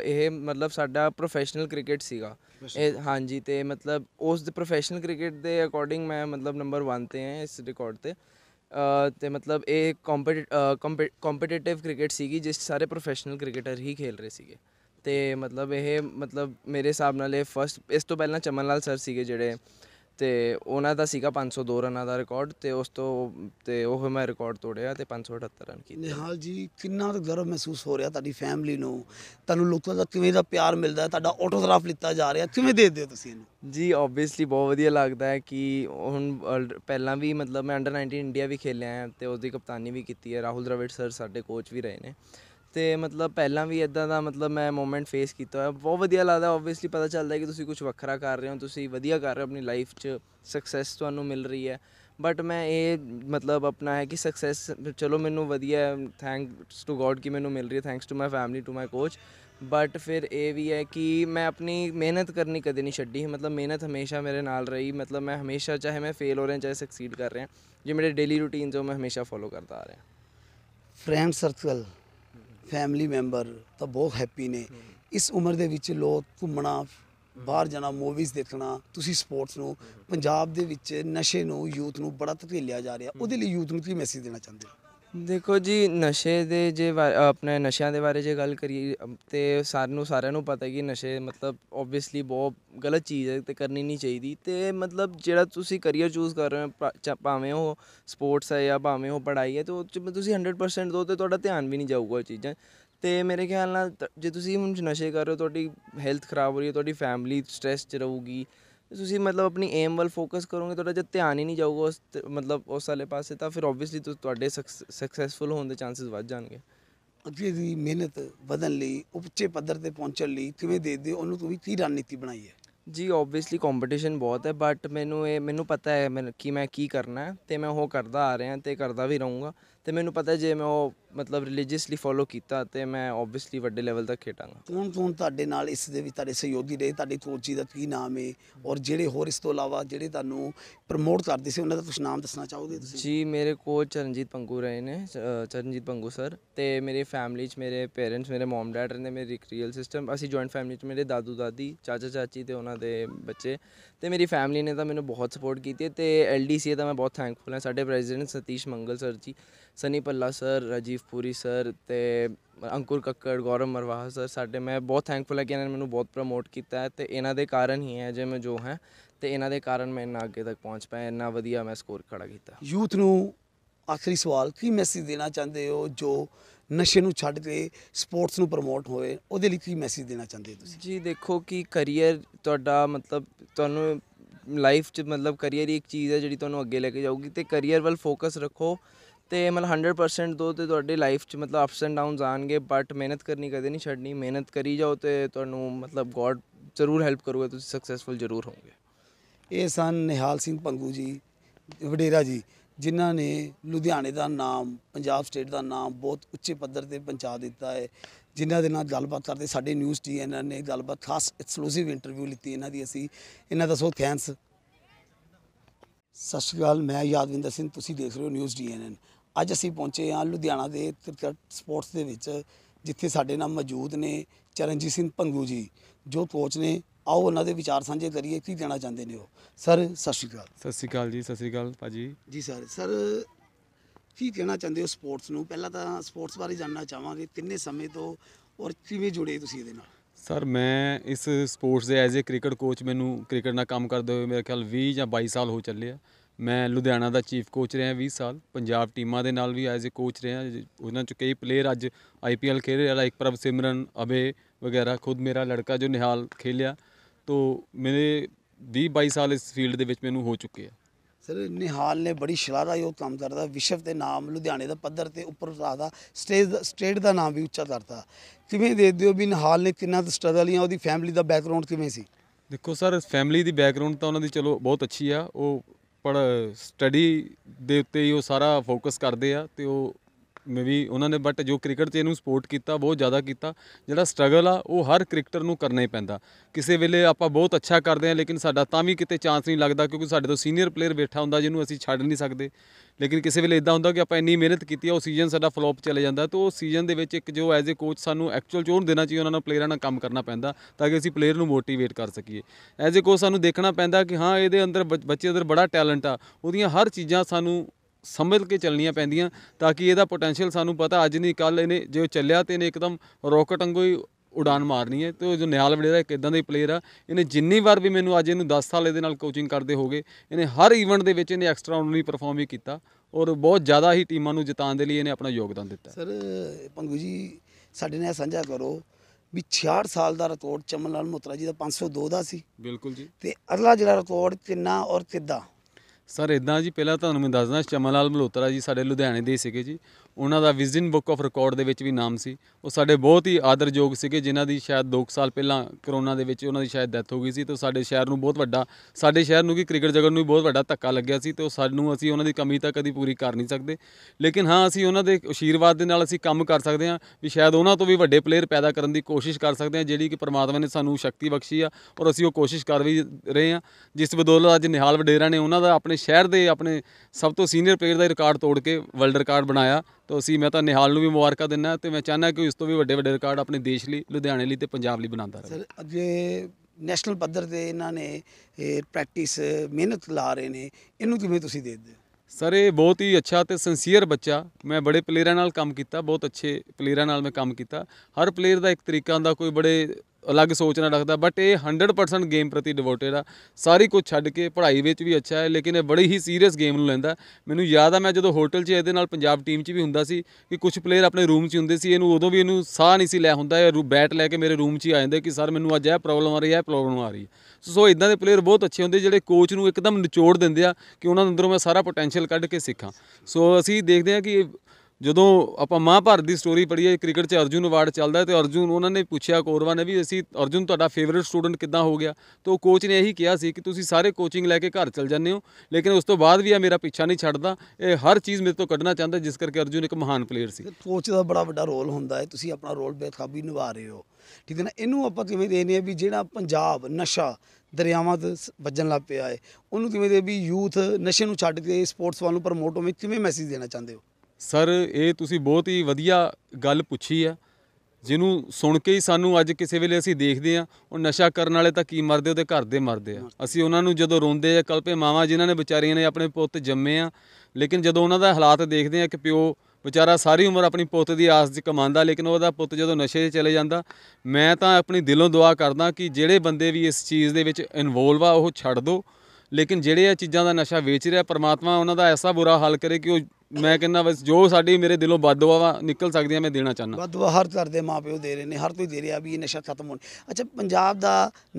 ਇਹ ਮਤਲਬ ਸਾਡਾ ਪ੍ਰੋਫੈਸ਼ਨਲ ਕ੍ਰਿਕਟ ਸੀਗਾ ਇਹ ਹਾਂਜੀ ਤੇ ਮਤਲਬ ਉਸ ਦੇ ਪ੍ਰੋਫੈਸ਼ਨਲ ਕ੍ਰਿਕਟ ਦੇ ਅਕੋਰਡਿੰਗ ਮੈਂ ਮਤਲਬ ਨੰਬਰ 1 ਤੇ ਹਾਂ ਇਸ ਰਿਕਾਰਡ ਤੇ ਤੇ ਮਤਲਬ ਇਹ ਕੰਪੀਟੀਟਿਵ ਕ੍ਰਿਕਟ ਸੀਗੀ ਜਿਸ ਸਾਰੇ ਪ੍ਰੋਫੈਸ਼ਨਲ ਕ੍ਰਿਕਟਰ ਹੀ ਖੇਲ ਰਹੇ ਸੀਗੇ ਤੇ ਮਤਲਬ ਇਹ ਮਤਲਬ ਮੇਰੇ ਹਿਸਾਬ ਨਾਲ ਇਹ ਫਸਟ ਇਸ ਤੋਂ ਪਹਿਲਾਂ ਚਮਨ ਲਾਲ ਸਰ ਸੀਗੇ ਜਿਹੜੇ ਤੇ ਉਹਨਾਂ ਦਾ ਸੀਗਾ 502 ਰਨਾਂ ਦਾ ਰਿਕਾਰਡ ਤੇ ਉਸ ਤੋਂ ਤੇ ਉਹ ਮੈਂ ਰਿਕਾਰਡ ਤੋੜਿਆ ਤੇ 578 ਰਨ ਕੀਤੇ ਨਿਹਾਲ ਜੀ ਕਿੰਨਾ ਗਰਵ ਮਹਿਸੂਸ ਹੋ ਰਿਹਾ ਤੁਹਾਡੀ ਫੈਮਿਲੀ ਨੂੰ ਤੁਹਾਨੂੰ ਲੋਕਾਂ ਦਾ ਕਿਵੇਂ ਦਾ ਪਿਆਰ ਮਿਲਦਾ ਤੁਹਾਡਾ ਆਟੋਗ੍ਰਾਫ ਲਿੱਤਾ ਜਾ ਰਿਹਾ ਕਿਵੇਂ ਦੇ ਦਿਓ ਤੁਸੀਂ ਇਹਨੂੰ ਜੀ ਆਬਵੀਅਸਲੀ ਬਹੁਤ ਵਧੀਆ ਲੱਗਦਾ ਹੈ ਕਿ ਹੁਣ ਪਹਿਲਾਂ ਵੀ ਮਤਲਬ ਮੈਂ ਅੰਡਰ 19 ਇੰਡੀਆ ਵੀ ਖੇਲਿਆ ਤੇ ਉਸ ਦੀ ਕਪਤਾਨੀ ਵੀ ਕੀਤੀ ਹੈ ਰਾਹੁਲ ਦ੍ਰਵਿੜ ਸਰ ਸਾਡੇ ਕੋਚ ਵੀ ਰਹੇ ਨੇ ਤੇ ਮਤਲਬ ਪਹਿਲਾਂ ਵੀ ਇਦਾਂ ਦਾ ਮਤਲਬ ਮੈਂ ਮੂਮੈਂਟ ਫੇਸ ਕੀਤਾ ਹੋਇਆ ਬਹੁਤ ਵਧੀਆ ਲੱਗਦਾ ਆਬਵੀਅਸਲੀ ਪਤਾ ਚੱਲਦਾ ਕਿ ਤੁਸੀਂ ਕੁਝ ਵੱਖਰਾ ਕਰ ਰਹੇ ਹੋ ਤੁਸੀਂ ਵਧੀਆ ਕਰ ਰਹੇ ਹੋ ਆਪਣੀ ਲਾਈਫ 'ਚ ਸਕਸੈਸ ਤੁਹਾਨੂੰ ਮਿਲ ਰਹੀ ਹੈ ਬਟ ਮੈਂ ਇਹ ਮਤਲਬ ਆਪਣਾ ਹੈ ਕਿ ਸਕਸੈਸ ਚਲੋ ਮੈਨੂੰ ਵਧੀਆ ਥੈਂਕਸ ਟੂ ਗੋਡ ਕਿ ਮੈਨੂੰ ਮਿਲ ਰਹੀ ਹੈ thanks to my family to my coach but ਫਿਰ ਇਹ ਵੀ ਹੈ ਕਿ ਮੈਂ ਆਪਣੀ ਮਿਹਨਤ ਕਰਨੀ ਕਦੇ ਨਹੀਂ ਛੱਡੀ ਮਤਲਬ ਮਿਹਨਤ ਹਮੇਸ਼ਾ ਮੇਰੇ ਨਾਲ ਰਹੀ ਮਤਲਬ ਮੈਂ ਹਮੇਸ਼ਾ ਚਾਹੇ ਮੈਂ ਫੇਲ ਹੋ ਰਿਹਾ ਚਾਹੇ ਸਕਸੀਡ ਕਰ ਰਿਹਾ ਜੇ ਮੇਰੇ ਡੇਲੀ ਰੂਟੀਨ ਜੋ ਮੈਂ ਹਮੇਸ਼ਾ ਫੋਲੋ ਕਰਦਾ ਆ ਰਿਹਾ ਫਰੇਮ ਸਰਕਲ ਫੈਮਿਲੀ ਮੈਂਬਰ ਤਾਂ ਬਹੁਤ ਹੈਪੀ ਨੇ ਇਸ ਉਮਰ ਦੇ ਵਿੱਚ ਲੋਕ ਘੁੰਮਣਾ ਬਾਹਰ ਜਾਣਾ ਮੂਵੀਜ਼ ਦੇਖਣਾ ਤੁਸੀਂ ਸਪੋਰਟਸ ਨੂੰ ਪੰਜਾਬ ਦੇ ਵਿੱਚ ਨਸ਼ੇ ਨੂੰ ਯੂਥ ਨੂੰ ਬੜਾ ਧਕੇਲਿਆ ਜਾ ਰਿਹਾ ਉਹਦੇ ਲਈ ਯੂਥ ਨੂੰ ਕੀ ਮੈਸੇਜ ਦੇਣਾ ਚਾਹੁੰਦੇ ਹੋ ਦੇਖੋ ਜੀ ਨਸ਼ੇ ਦੇ ਜੇ ਆਪਣੇ ਨਸ਼ਿਆਂ ਦੇ ਬਾਰੇ ਜੇ ਗੱਲ ਕਰੀਏ ਤੇ ਨੂੰ ਸਾਰਿਆਂ ਨੂੰ ਪਤਾ ਹੈ ਕਿ ਨਸ਼ੇ ਮਤਲਬ ਆਬਵੀਅਸਲੀ ਬਹੁਤ ਗਲਤ ਚੀਜ਼ ਹੈ ਤੇ ਕਰਨੀ ਨਹੀਂ ਚਾਹੀਦੀ ਤੇ ਮਤਲਬ ਜਿਹੜਾ ਤੁਸੀਂ ਕਰੀਅਰ ਚੂਜ਼ ਕਰ ਰਹੇ ਹੋ ਚਾ- ਭਾਵੇਂ ਉਹ ਸਪੋਰਟਸ ਹੈ ਜਾਂ ਭਾਵੇਂ ਉਹ ਪੜ੍ਹਾਈ ਹੈ ਤੇ ਉਹ ਤੁਸੀਂ 100% ਦੋ ਤੇ ਤੁਹਾਡਾ ਧਿਆਨ ਵੀ ਨਹੀਂ ਜਾਊਗਾ ਉਹ ਚੀਜ਼ਾਂ ਤੇ ਮੇਰੇ ਖਿਆਲ ਨਾਲ ਜੇ ਤੁਸੀਂ ਨਸ਼ੇ ਕਰ ਰਹੇ ਹੋ ਤੁਹਾਡੀ ਹੈਲਥ ਖਰਾਬ ਹੋ ਰਹੀ ਹੈ ਤੁਹਾਡੀ ਫੈਮਿਲੀ ਸਟ्रेस 'ਚ ਰਹੂਗੀ ਤੁਸੀਂ ਮਤਲਬ ਆਪਣੀ ਏਮ ਵੱਲ ਫੋਕਸ ਕਰੋਗੇ ਤੁਹਾਡਾ ਜਦ ਧਿਆਨ ਹੀ ਨਹੀਂ ਜਾਊਗਾ ਉਸ ਮਤਲਬ ਉਸ ਵਾਲੇ ਪਾਸੇ ਤਾਂ ਫਿਰ ਆਬਵੀਅਸਲੀ ਤੁਹਾਡੇ ਸਕਸੈਸਫੁਲ ਹੋਣ ਦੇ ਚਾਂਸਸ ਵੱਧ ਜਾਣਗੇ ਅੱਗੇ ਦੀ ਮਿਹਨਤ ਵਧਣ ਲਈ ਉੱਚੇ ਪੱਧਰ ਤੇ ਪਹੁੰਚਣ ਲਈ ਕਿਵੇਂ ਦੇ ਦੇ ਉਹਨੂੰ ਤੁਸੀਂ ਕੀ ਰਣਨੀਤੀ ਬਣਾਈ ਹੈ ਜੀ ਆਬਵੀਅਸਲੀ ਕੰਪੀਟੀਸ਼ਨ ਬਹੁਤ ਹੈ ਬਟ ਮੈਨੂੰ ਇਹ ਮੈਨੂੰ ਪਤਾ ਹੈ ਕਿ ਮੈਂ ਕੀ ਕਰਨਾ ਹੈ ਤੇ ਮੈਂ ਉਹ ਕਰਦਾ ਆ ਰਿਹਾ ਤੇ ਕਰਦਾ ਵੀ ਰਹੂੰਗਾ ਤੇ ਮੈਨੂੰ ਪਤਾ ਜੇ ਮੈਂ ਉਹ ਮਤਲਬ ਰਿਲੀਜੀਅਸਲੀ ਫੋਲੋ ਕੀਤਾ ਤੇ ਮੈਂ ਆਬਵੀਅਸਲੀ ਵੱਡੇ ਲੈਵਲ ਤੱਕ ਖੇਡਾਂਗਾ ਕੌਣ ਕੌਣ ਤੁਹਾਡੇ ਨਾਲ ਇਸ ਦੇ ਵੀ ਤੁਹਾਡੇ ਸਹਿਯੋਗੀ ਰਹੇ ਤੁਹਾਡੀ ਕੋਚੀ ਦਾ ਕੀ ਨਾਮ ਹੈ ਔਰ ਜਿਹੜੇ ਹੋਰ ਇਸ ਤੋਂ ਇਲਾਵਾ ਜਿਹੜੇ ਤੁਹਾਨੂੰ ਪ੍ਰਮੋਟ ਕਰਦੇ ਸੀ ਉਹਨਾਂ ਦਾ ਕੁਝ ਨਾਮ ਦੱਸਣਾ ਚਾਹੋਗੇ ਤੁਸੀਂ ਜੀ ਮੇਰੇ ਕੋਚ ਚਰਨਜੀਤ ਪੰਗੂ ਰਹੇ ਨੇ ਚਰਨਜੀਤ ਪੰਗੂ ਸਰ ਤੇ ਮੇਰੇ ਫੈਮਿਲੀ 'ਚ ਮੇਰੇ ਪੇਰੈਂਟਸ ਮੇਰੇ ਮਮ ਡੈਡ ਰਹਿੰਦੇ ਮੇਰੀ ਰੀਅਲ ਸਿਸਟਮ ਅਸੀਂ ਜੁਆਇੰਟ ਫੈਮਿਲੀ 'ਚ ਮੇਰੇ ਦਾਦੂ ਦਾਦੀ ਚਾਚਾ ਚਾਚੀ ਤੇ ਉਹਨਾਂ ਦੇ ਬੱਚੇ ਤੇ ਮੇਰੀ ਫੈਮਿਲੀ ਨੇ ਤਾਂ ਮੈਨੂੰ ਬਹੁਤ ਸਪੋਰਟ ਕੀਤੀ ਤੇ ਐਲਡੀਸੀ ਦਾ ਮੈਂ ਬਹੁਤ ਥੈਂਕਫੁਲ ਹਾਂ ਸਾਡੇ ਪ੍ਰੈਜ਼ੀਡੈਂਟ ਸਤੀਸ਼ ਮੰਗਲ ਸਰ ਜੀ ਸਨੀ ਪੱਲਾ ਸਰ ਰਾਜੀਵ ਪੂਰੀ ਸਰ ਤੇ ਅੰਕੁਰ ਕੱਕੜ ਗੌਰਵ ਮਰਵਾਹ ਸਰ ਸਾਡੇ ਮੈਂ ਬਹੁਤ ਥੈਂਕਫੁਲ ਹਾਂ ਕਿ ਇਹਨਾਂ ਨੇ ਮੈਨੂੰ ਬਹੁਤ ਪ੍ਰਮੋਟ ਕੀਤਾ ਹੈ ਤੇ ਇਹਨਾਂ ਦੇ ਕਾਰਨ ਹੀ ਹੈ ਜੇ ਮੈਂ ਜੋ ਹਾਂ ਤੇ ਇਹਨਾਂ ਦੇ ਕਾਰਨ ਮੈਂ ਇੰਨਾ ਅੱਗੇ ਤੱਕ ਪਹੁੰਚ ਪਾਇਆ ਇੰਨਾ ਵਧੀਆ ਮੈਂ ਸਕੋਰ ਖੜਾ ਕੀਤਾ ਯੂਥ ਨੂੰ ਆਖਰੀ ਸਵਾਲ ਕੀ ਮੈਸੇਜ ਦੇਣਾ ਚਾਹੁੰਦੇ ਹੋ ਜੋ ਨਸ਼ੇ ਨੂੰ ਛੱਡ ਕੇ ਸਪੋਰਟਸ ਨੂੰ ਪ੍ਰਮੋਟ ਹੋਵੇ ਉਹਦੇ ਲਈ ਕੀ ਮੈਸੇਜ ਦੇਣਾ ਚਾਹੁੰਦੇ ਤੁਸੀਂ ਜੀ ਦੇਖੋ ਕਿ ਕੈਰੀਅਰ ਤੁਹਾਡਾ ਮਤਲਬ ਤੁਹਾਨੂੰ ਲਾਈਫ 'ਚ ਮਤਲਬ ਕੈਰੀਅਰ ਇੱਕ ਚੀਜ਼ ਹੈ ਜਿਹੜੀ ਤੁਹਾਨੂੰ ਅੱਗੇ ਲੈ ਕੇ ਜਾਊਗੀ ਤੇ ਕੈਰੀਅਰ ਵੱਲ ਫੋਕਸ ਰੱਖੋ ਤੇ ਮਤਲਬ 100% ਦੋ ਤੇ ਤੁਹਾਡੇ ਲਾਈਫ 'ਚ ਮਤਲਬ ਅਪਸ ਐਂਡ ਡਾਊਨਸ ਆਣਗੇ ਬਟ ਮਿਹਨਤ ਕਰਨੀ ਕਦੇ ਨਹੀਂ ਛੱਡਣੀ ਮਿਹਨਤ ਕਰੀ ਜਾਓ ਤੇ ਤੁਹਾਨੂੰ ਮਤਲਬ ਗੋਡ ਜ਼ਰੂਰ ਹੈਲਪ ਕਰੂਗਾ ਤੁਸੀਂ ਸਕਸੈਸਫੁਲ ਜ਼ਰੂਰ ਹੋਵੋਗੇ ਇਹ ਸਨ ਨਿਹਾਲ ਸਿੰਘ ਪੰਗੂ ਜੀ ਵਡੇਰਾ ਜੀ ਜਿਨ੍ਹਾਂ ਨੇ ਲੁਧਿਆਣੇ ਦਾ ਨਾਮ ਪੰਜਾਬ ਸਟੇਟ ਦਾ ਨਾਮ ਬਹੁਤ ਉੱਚੇ ਪੱਧਰ ਤੇ ਪਹੁੰਚਾ ਦਿੱਤਾ ਹੈ ਜਿਨ੍ਹਾਂ ਦੇ ਨਾਲ ਗੱਲਬਾਤ ਕਰਦੇ ਸਾਡੇ ਨਿਊਜ਼ ਟੀਐਨ ਨੇ ਗੱਲਬਾਤ ਖਾਸ ਐਕਸਕਲੂਸਿਵ ਇੰਟਰਵਿਊ ਲਈ ਇਹਨਾਂ ਦੀ ਅਸੀਂ ਇਹਨਾਂ ਦਾ ਸੋ ਥੈਂਕਸ ਸਤਿ ਸ਼੍ਰੀ ਅਕਾਲ ਮੈਂ ਯਾਦਵਿੰਦਰ ਸਿੰਘ ਤੁਸੀਂ ਦੇਖ ਰਹੇ ਹੋ ਨਿਊਜ਼ ਡੀਐਨਐਨ ਅੱਜ ਅਸੀਂ ਪਹੁੰਚੇ ਹਾਂ ਲੁਧਿਆਣਾ ਦੇ ਕ੍ਰਿਕਟ ਸਪੋਰਟਸ ਦੇ ਵਿੱਚ ਜਿੱਥੇ ਸਾਡੇ ਨਾਲ ਮੌਜੂਦ ਨੇ ਚਰਨਜੀਤ ਸਿੰਘ ਪੰਗੂ ਜੀ ਜੋ ਕੋਚ ਨੇ ਆਓ ਉਹਨਾਂ ਦੇ ਵਿਚਾਰ ਸਾਂਝੇ ਕਰੀਏ ਕੀ ਦੇਣਾ ਚਾਹੁੰਦੇ ਨੇ ਉਹ ਸਰ ਸਤਿ ਸ਼੍ਰੀ ਅਕਾਲ ਸਤਿ ਸ਼੍ਰੀ ਅਕਾਲ ਜੀ ਸਤਿ ਸ਼੍ਰੀ ਅਕਾਲ ਭਾਜੀ ਜੀ ਸਰ ਸਰ ਕੀ ਕਹਿਣਾ ਚਾਹੁੰਦੇ ਹੋ ਸਪੋਰਟਸ ਨੂੰ ਪਹਿਲਾਂ ਤਾਂ ਸਪੋਰਟਸ ਬਾਰੇ ਜਾਨਣਾ ਚਾਹਾਂਗੇ ਕਿੰਨੇ ਸਮੇਂ ਤੋਂ ਔਰ ਕਿਵੇਂ ਜੁੜੇ ਤੁਸੀਂ ਇਹਦੇ ਨਾਲ ਸਰ ਮੈਂ ਇਸ ਸਪੋਰਟਸ ਦੇ ਐਜ਼ ਅ ਕ੍ਰਿਕਟ ਕੋਚ ਮੈਨੂੰ ਕ੍ਰਿਕਟ ਨਾਲ ਕੰਮ ਕਰਦੇ ਹੋਏ ਮੇਰੇ ਖਿਆਲ 20 ਜਾਂ 22 ਸਾਲ ਹੋ ਚੱਲੇ ਆ ਮੈਂ ਲੁਧਿਆਣਾ ਦਾ ਚੀਫ ਕੋਚ ਰਿਹਾ 20 ਸਾਲ ਪੰਜਾਬ ਟੀਮਾਂ ਦੇ ਨਾਲ ਵੀ ਐਜ਼ ਅ ਕੋਚ ਰਿਹਾ ਉਹਨਾਂ ਚ ਕਈ ਪਲੇਅਰ ਅੱਜ ਆਈਪੀਐਲ ਖੇਡ ਰਿਹਾ ਲਾਈਕ ਪ੍ਰਭ ਸਿਮਰਨ ਅਬੇ ਵਗੈਰਾ ਖੁਦ ਮੇਰਾ ਲੜਕਾ ਜੋ ਨਿਹਾਲ ਖੇਲਿਆ ਤੋਂ ਮੇਰੇ 20 22 ਸਾਲ ਇਸ ਫੀਲਡ ਦੇ ਵਿੱਚ ਮੈਨੂੰ ਹੋ ਚੁੱਕੇ ਆ ਸਰ ਨਿਹਾਲ ਨੇ ਬੜੀ ਸ਼ਲਾਘਾਯੋਗ ਕੰਮ ਕਰਦਾ ਵਿਸ਼ਵ ਦੇ ਨਾਮ ਲੁਧਿਆਣੇ ਦਾ ਪੱਧਰ ਤੇ ਉੱਪਰ ਉਠਾਦਾ ਸਟੇਜ ਸਟੇਟ ਦਾ ਨਾਮ ਵੀ ਉੱਚਾ ਕਰਦਾ ਕਿਵੇਂ ਦੇ ਦਿਓ ਵੀ ਨਿਹਾਲ ਨੇ ਕਿੰਨਾ ਸਟਰਗਲ ਜਾਂ ਉਹਦੀ ਫੈਮਿਲੀ ਦਾ ਬੈਕਗ੍ਰਾਉਂਡ ਕਿਵੇਂ ਸੀ ਦੇਖੋ ਸਰ ਫੈਮਿਲੀ ਦੀ ਬੈਕਗ੍ਰਾਉਂਡ ਤਾਂ ਉਹਨਾਂ ਦੀ ਚਲੋ ਬਹੁਤ ਅੱਛੀ ਆ ਉਹ ਪੜ ਸਟੱਡੀ ਦੇ ਉੱਤੇ ਹੀ ਉਹ ਸਾਰਾ ਫੋਕਸ ਕਰਦੇ ਆ ਤੇ ਉਹ ਮੈਂ ਵੀ ਉਹਨਾਂ ਨੇ ਬਟ ਜੋ ਕ੍ਰਿਕਟ ਤੇ ਇਹਨੂੰ ਸਪੋਰਟ ਕੀਤਾ ਬਹੁਤ ਜ਼ਿਆਦਾ ਕੀਤਾ ਜਿਹੜਾ ਸਟਰਗਲ ਆ ਉਹ ਹਰ ਕ੍ਰਿਕਟਰ ਨੂੰ ਕਰਨਾ ਹੀ ਪੈਂਦਾ ਕਿਸੇ ਵੇਲੇ ਆਪਾਂ ਬਹੁਤ ਅੱਛਾ ਕਰਦੇ ਆ ਲੇਕਿਨ ਸਾਡਾ ਤਾਂ ਵੀ ਕਿਤੇ ਚਾਂਸ ਨਹੀਂ ਲੱਗਦਾ ਕਿਉਂਕਿ ਸਾਡੇ ਤੋਂ ਸੀਨੀਅਰ ਪਲੇਅਰ ਬੈਠਾ ਹੁੰਦਾ ਜਿਹਨੂੰ ਅਸੀਂ ਛੱਡ ਨਹੀਂ ਸਕਦੇ ਲੇਕਿਨ ਕਿਸੇ ਵੇਲੇ ਇਦਾਂ ਹੁੰਦਾ ਕਿ ਆਪਾਂ ਇੰਨੀ ਮਿਹਨਤ ਕੀਤੀ ਆ ਉਹ ਸੀਜ਼ਨ ਸਾਡਾ ਫਲॉप ਚਲੇ ਜਾਂਦਾ ਤਾਂ ਉਹ ਸੀਜ਼ਨ ਦੇ ਵਿੱਚ ਇੱਕ ਜੋ ਐਜ਼ ਅ ਕੋਚ ਸਾਨੂੰ ਐਕਚੁਅਲ ਚੋਰ ਦੇਣਾ ਚਾਹੀਏ ਉਹਨਾਂ ਨਾਲ ਪਲੇਅਰਾਂ ਨਾਲ ਕੰਮ ਕਰਨਾ ਪੈਂਦਾ ਤਾਂ ਕਿ ਅਸੀਂ ਪਲੇਅਰ ਨੂੰ ਮੋਟੀਵੇਟ ਕਰ ਸਕੀਏ ਐਜ਼ ਅ ਕੋਚ ਸਾਨੂੰ ਦੇਖਣਾ ਪੈਂਦਾ ਕਿ ਹਾਂ ਇਹਦੇ ਅੰਦਰ ਬੱਚੇ ਅੰਦਰ ਬੜਾ ਟੈਲੈਂਟ ਆ ਉਹਦੀਆਂ ਹਰ ਚੀਜ਼ਾਂ ਸਾਨੂੰ ਸਮਝ ਕੇ ਚੱਲਣੀਆਂ ਪੈਂਦੀਆਂ ਤਾਂ ਕਿ ਇਹਦਾ ਪੋਟੈਂਸ਼ੀਅਲ ਸਾਨੂੰ ਪਤਾ ਅੱਜ ਨਹੀਂ ਕੱਲ ਇਹਨੇ ਜੇ ਚੱਲਿਆ ਤੇ ਇਹਨੇ ਇੱਕਦਮ ਰੋਕਟ ਵਾਂਗੂ ਹੀ ਉਡਾਨ ਮਾਰਨੀ ਹੈ ਤੇ ਜੋ ਨਿਹਾਲ ਵੜੇਰਾ ਇੱਕ ਇਦਾਂ ਦਾ ਹੀ ਪਲੇਅਰ ਆ ਇਹਨੇ ਜਿੰਨੀ ਵਾਰ ਵੀ ਮੈਨੂੰ ਅੱਜ ਇਹਨੂੰ 10 ਸਾਲ ਇਹਦੇ ਨਾਲ ਕੋਚਿੰਗ ਕਰਦੇ ਹੋਗੇ ਇਹਨੇ ਹਰ ਈਵੈਂਟ ਦੇ ਵਿੱਚ ਇਹਨੇ ਐਕਸਟਰਾ ਆਰਡੀਨਰੀ ਪਰਫਾਰਮ ਵੀ ਕੀਤਾ ਔਰ ਬਹੁਤ ਜ਼ਿਆਦਾ ਹੀ ਟੀਮਾਂ ਨੂੰ ਜਿਤਾਉਣ ਦੇ ਲਈ ਇਹਨੇ ਆਪਣਾ ਯੋਗਦਾਨ ਦਿੱਤਾ ਸਰ ਪੰਗੂ ਜੀ ਸਾਡੇ ਨਾਲ ਸਾਂਝਾ ਕਰੋ ਵੀ 66 ਸਾਲ ਦਾ ਰਿਕਾਰਡ ਚਮਨ ਲਾਲ ਮੋਤਰਾ ਜੀ ਦਾ 502 ਦਾ ਸੀ ਬਿਲਕੁਲ ਜੀ ਤੇ ਅਗਲਾ ਜਿਹੜਾ ਰਿਕਾਰਡ ਕਿੰਨਾ ਔਰ ਕਿੱਦਾਂ ਸਰ ਇਦਾਂ ਜੀ ਪਹਿਲਾਂ ਤੁਹਾਨੂੰ ਮੈਂ ਦੱਸਦਾ ਚਮਨ ਲਾਲ ਜੀ ਸਾਡੇ ਲੁਧਿਆਣੇ ਦੇ ਸੀਗੇ ਜੀ ਉਹਨਾਂ ਦਾ ਵਿਜ਼ਨ ਬੁੱਕ ਆਫ ਰਿਕਾਰਡ ਦੇ ਵਿੱਚ ਵੀ ਨਾਮ ਸੀ ਉਹ ਸਾਡੇ ਬਹੁਤ ਹੀ ਆਦਰਯੋਗ ਸੀਗੇ ਜਿਨ੍ਹਾਂ ਦੀ ਸ਼ਾਇਦ 2 ਸਾਲ ਪਹਿਲਾਂ ਕਰੋਨਾ ਦੇ ਵਿੱਚ ਉਹਨਾਂ ਦੀ ਸ਼ਾਇਦ ਡੈਥ ਹੋ ਗਈ ਸੀ ਤੇ ਸਾਡੇ ਸ਼ਹਿਰ ਨੂੰ ਬਹੁਤ ਵੱਡਾ ਸਾਡੇ ਸ਼ਹਿਰ ਨੂੰ ਕੀ ਕ੍ਰਿਕਟ ਜਗਤ ਨੂੰ ਵੀ ਬਹੁਤ ਵੱਡਾ ਧੱਕਾ ਲੱਗਿਆ ਸੀ ਤੇ ਉਹ ਸਾਨੂੰ ਅਸੀਂ ਉਹਨਾਂ ਦੀ ਕਮੀ ਤਾਂ ਕਦੀ ਪੂਰੀ ਕਰ ਨਹੀਂ ਸਕਦੇ ਲੇਕਿਨ ਹਾਂ ਅਸੀਂ ਉਹਨਾਂ ਦੇ ਅਸ਼ੀਰਵਾਦ ਦੇ ਨਾਲ ਅਸੀਂ ਕੰਮ ਕਰ ਸਕਦੇ ਹਾਂ ਵੀ ਸ਼ਾਇਦ ਉਹਨਾਂ ਤੋਂ ਵੀ ਵੱਡੇ ਪਲੇਅਰ ਪੈਦਾ ਕਰਨ ਦੀ ਕੋਸ਼ਿਸ਼ ਕਰ ਸਕਦੇ ਹਾਂ ਜਿਹੜੀ ਕਿ ਪ੍ਰਮਾਤਮਾ ਨੇ ਸਾਨੂੰ ਸ਼ਕਤੀ ਬਖਸ਼ੀ ਆ ਔਰ ਅਸੀਂ ਉਹ ਕੋਸ਼ਿਸ਼ ਕਰ ਵੀ ਰਹੇ ਹਾਂ ਜਿਸ ਬਦੌਲਤ ਅੱਜ ਨਿਹਾਲ ਵਡੇਰਾ ਨੇ ਉਹਨਾਂ ਦਾ ਆਪਣੇ ਆਪਣੇ ਸ਼ਹਿਰ ਦੇ ਆਪਣੇ ਸਭ ਤੋਂ ਸੀਨੀਅਰ ਪਲੇਅਰ ਦਾ ਰਿਕਾਰਡ ਤੋੜ ਕੇ ਵਰਲਡ ਰਿਕਾਰਡ ਬਣਾਇਆ ਤਾਂ ਅਸੀਂ ਮੈਂ ਤਾਂ ਨਿਹਾਲ ਨੂੰ ਵੀ ਮੁਬਾਰਕਾਂ ਦਿੰਨਾ ਤੇ ਮੈਂ ਚਾਹਨਾ ਕਿ ਉਸ ਤੋਂ ਵੀ ਵੱਡੇ ਵੱਡੇ ਰਿਕਾਰਡ ਆਪਣੇ ਦੇਸ਼ ਲਈ ਲੁਧਿਆਣੇ ਲਈ ਤੇ ਪੰਜਾਬ ਲਈ ਬਣਾਉਂਦਾ ਰਹੇ ਸਰ ਅੱਜ ਨੈਸ਼ਨਲ ਪੱਧਰ ਤੇ ਇਹਨਾਂ ਨੇ ਪ੍ਰੈਕਟਿਸ ਮਿਹਨਤ ਲਾ ਰਹੇ ਨੇ ਇਹਨੂੰ ਕਿਵੇਂ ਤੁਸੀਂ ਦੇਖਦੇ ਹੋ ਸਰ ਇਹ ਬਹੁਤ ਹੀ ਅੱਛਾ ਤੇ ਸincere ਬੱਚਾ ਮੈਂ ਬੜੇ ਪਲੇਅਰਾਂ ਨਾਲ ਕੰਮ ਕੀਤਾ ਬਹੁਤ ਅੱਛੇ ਪਲੇਅਰਾਂ ਨਾਲ ਮੈਂ ਕੰਮ ਕੀਤਾ ਹਰ ਪਲੇਅਰ ਦਾ ਇੱਕ ਤਰੀਕਾ ਹੁੰਦਾ ਕੋਈ ਬੜੇ ਅਲੱਗ ਸੋਚ ਨਾਲ ਰੱਖਦਾ ਬਟ ਇਹ 100% ਗੇਮ ਪ੍ਰਤੀ ਡਿਵੋਟਡ ਆ ਸਾਰੀ ਕੁਝ ਛੱਡ ਕੇ ਪੜ੍ਹਾਈ ਵਿੱਚ ਵੀ ਅੱਛਾ ਹੈ ਲੇਕਿਨ ਇਹ ਬੜੀ ਹੀ ਸੀਰੀਅਸ ਗੇਮ ਨੂੰ ਲੈਂਦਾ ਮੈਨੂੰ ਯਾਦ ਆ ਮੈਂ ਜਦੋਂ ਹੋਟਲ 'ਚ ਇਹਦੇ ਨਾਲ ਪੰਜਾਬ ਟੀਮ 'ਚ ਵੀ ਹੁੰਦਾ ਸੀ ਕਿ ਕੁਝ ਪਲੇਅਰ ਆਪਣੇ ਰੂਮ 'ਚ ਹੁੰਦੇ ਸੀ ਇਹਨੂੰ ਉਦੋਂ ਵੀ ਇਹਨੂੰ ਸਾਹ ਨਹੀਂ ਸੀ ਲੈ ਹੁੰਦਾ ਇਹ ਬੈਟ ਲੈ ਕੇ ਮੇਰੇ ਰੂਮ 'ਚ ਹੀ ਆ ਜਾਂਦੇ ਕਿ ਸਰ ਮੈਨੂੰ ਅੱਜ ਇਹ ਪ੍ਰੋਬਲਮ ਆ ਰਹੀ ਹੈ ਪ੍ਰੋਬਲਮ ਆ ਰਹੀ ਹੈ ਸੋ ਇਦਾਂ ਦੇ ਪਲੇਅਰ ਬਹੁਤ ਅੱਛੇ ਹੁੰਦੇ ਜਿਹੜੇ ਕੋਚ ਨੂੰ ਇੱਕਦਮ ਨਿਚੋੜ ਦਿੰਦੇ ਆ ਕਿ ਉਹਨਾਂ ਦੇ ਅੰਦਰੋਂ ਮੈਂ ਸਾਰਾ ਪੋਟੈਂਸ਼ੀਅਲ ਕੱਢ ਕੇ ਸਿੱਖਾਂ ਸੋ ਅਸੀਂ ਦੇਖਦੇ ਆ ਕਿ ਜਦੋਂ ਆਪਾਂ ਮਹਾਭਾਰਤ ਦੀ ਸਟੋਰੀ ਪੜ੍ਹੀਏ ਕ੍ਰਿਕਟ 'ਚ ਅਰਜੁਨ ਅਵਾਰਡ ਚੱਲਦਾ ਹੈ ਤੇ ਅਰਜੁਨ ਉਹਨਾਂ ਨੇ ਪੁੱਛਿਆ ਕੋਰਵਾ ਨੇ ਵੀ ਅਸੀਂ ਅਰਜੁਨ ਤੁਹਾਡਾ ਫੇਵਰਿਟ ਸਟੂਡੈਂਟ ਕਿੱਦਾਂ ਹੋ ਗਿਆ ਤੋਂ ਉਹ ਕੋਚ ਨੇ ਇਹੀ ਕਿਹਾ ਸੀ ਕਿ ਤੁਸੀਂ ਸਾਰੇ ਕੋਚਿੰਗ ਲੈ ਕੇ ਘਰ ਚਲ ਜਾਂਦੇ ਹੋ ਲੇਕਿਨ ਉਸ ਤੋਂ ਬਾਅਦ ਵੀ ਆ ਮੇਰਾ ਪਿੱਛਾ ਨਹੀਂ ਛੱਡਦਾ ਇਹ ਹਰ ਚੀਜ਼ ਮੇਰੇ ਤੋਂ ਕੱਢਣਾ ਚਾਹੁੰਦਾ ਜਿਸ ਕਰਕੇ ਅਰਜੁਨ ਇੱਕ ਮਹਾਨ ਪਲੇਅਰ ਸੀ ਕੋਚ ਦਾ ਬੜਾ ਵੱਡਾ ਰੋਲ ਹੁੰਦਾ ਹੈ ਤੁਸੀਂ ਆਪਣਾ ਰੋਲ ਬੇਖਾਬੀ ਨਿਭਾ ਰਹੇ ਹੋ ਠੀਕ ਹੈ ਨਾ ਇਹਨੂੰ ਆਪਾਂ ਕਿਵੇਂ ਦੇਣੀ ਆ ਵੀ ਜਿਹੜਾ ਪੰਜਾਬ ਨਸ਼ਾ ਦਰਿਆਵਾਂ ਤੇ ਵੱਜਣ ਲੱਗ ਪਿਆ ਹੈ ਉਹਨੂੰ ਕਿਵੇਂ ਦੇ ਵੀ ਯੂਥ ਨਸ਼ੇ ਨੂੰ ਛੱਡ ਕੇ ਸਪੋਰਟਸ ਵੱਲ ਨੂੰ ਪ੍ਰਮੋਟ ਹੋਵੇ ਕਿਵੇਂ ਮੈਸੇਜ ਦੇਣਾ ਚਾਹੁੰਦੇ ਹੋ ਸਰ ਇਹ ਤੁਸੀਂ ਬਹੁਤ ਹੀ ਵਧੀਆ ਗੱਲ ਪੁੱਛੀ ਆ ਜਿਹਨੂੰ ਸੁਣ ਕੇ ਹੀ ਸਾਨੂੰ ਅੱਜ ਕਿਸੇ ਵੇਲੇ ਅਸੀਂ ਦੇਖਦੇ ਆ ਉਹ ਨਸ਼ਾ ਕਰਨ ਵਾਲੇ ਤਾਂ ਕੀ ਮਰਦੇ ਉਹਦੇ ਘਰ ਦੇ ਮਰਦੇ ਆ ਅਸੀਂ ਉਹਨਾਂ ਨੂੰ ਜਦੋਂ ਰੋਂਦੇ ਆ ਕਲਪੇ ਮਾਵਾ ਜਿਨ੍ਹਾਂ ਨੇ ਵਿਚਾਰੀਆਂ ਨੇ ਆਪਣੇ ਪੁੱਤ ਜੰਮੇ ਆ ਲੇਕਿਨ ਜਦੋਂ ਉਹਨਾਂ ਦਾ ਹਾਲਾਤ ਦੇਖਦੇ ਆ ਕਿ ਪਿਓ ਵਿਚਾਰਾ ਸਾਰੀ ਉਮਰ ਆਪਣੀ ਪੁੱਤ ਦੀ ਆਸ ਦੀ ਕਮਾਂਦਾ ਲੇਕਿਨ ਉਹਦਾ ਪੁੱਤ ਜਦੋਂ ਨਸ਼ੇ 'ਚ ਚਲੇ ਜਾਂਦਾ ਮੈਂ ਤਾਂ ਆਪਣੀ ਦਿਲੋਂ ਦੁਆ ਕਰਦਾ ਕਿ ਜਿਹੜੇ ਬੰਦੇ ਵੀ ਇਸ ਚੀਜ਼ ਦੇ ਵਿੱਚ ਇਨਵੋਲਵ ਆ ਉਹ ਛੱਡ ਦਿਓ ਲੇਕਿਨ ਜਿਹੜੇ ਇਹ ਚੀਜ਼ਾਂ ਦਾ ਨਸ਼ਾ ਵੇਚ ਰਿਹਾ ਪਰਮਾਤਮਾ ਉਹਨਾਂ ਦਾ ਐਸਾ ਬੁਰਾ ਹਾਲ ਕਰੇ ਕਿ ਉਹ ਮੈਂ ਕਹਿੰਦਾ ਬਸ ਜੋ ਸਾਡੀ ਮੇਰੇ ਦਿਲੋਂ ਬਦਦੁਆਵਾਂ ਨਿਕਲ ਸਕਦੀਆਂ ਮੈਂ ਦੇਣਾ ਚਾਹਨਾ ਬਦਦੁਆ ਹਰ ਘਰ ਦੇ ਮਾਪਿਓ ਦੇ ਰਹੇ ਨੇ ਹਰ ਕੋਈ ਦੇ ਰਿਹਾ ਵੀ ਇਹ ਨਸ਼ਾ ਖਤਮ ਹੋਣ ਅੱਛਾ ਪੰਜਾਬ ਦਾ